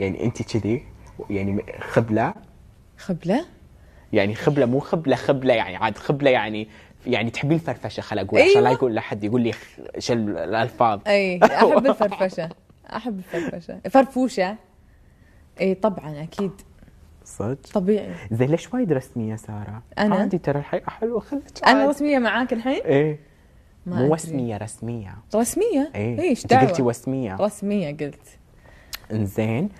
يعني انت كذي يعني خبله خبله؟ يعني خبله مو خبله خبله يعني عاد خبله يعني يعني تحبين الفرفشه خل اقول أيوة. عشان لا يقول لحد يقول لي شو الالفاظ اي احب الفرفشه احب الفرفشه فرفوشه اي طبعا اكيد صدق طبيعي زين ليش وايد رسميه ساره؟ انا عندي ترى الحين حلوه خلت انا رسميه معاك الحين؟ اي مو وسميه رسميه رسميه؟ اي ايش قلتي وسميه رسميه قلت انزين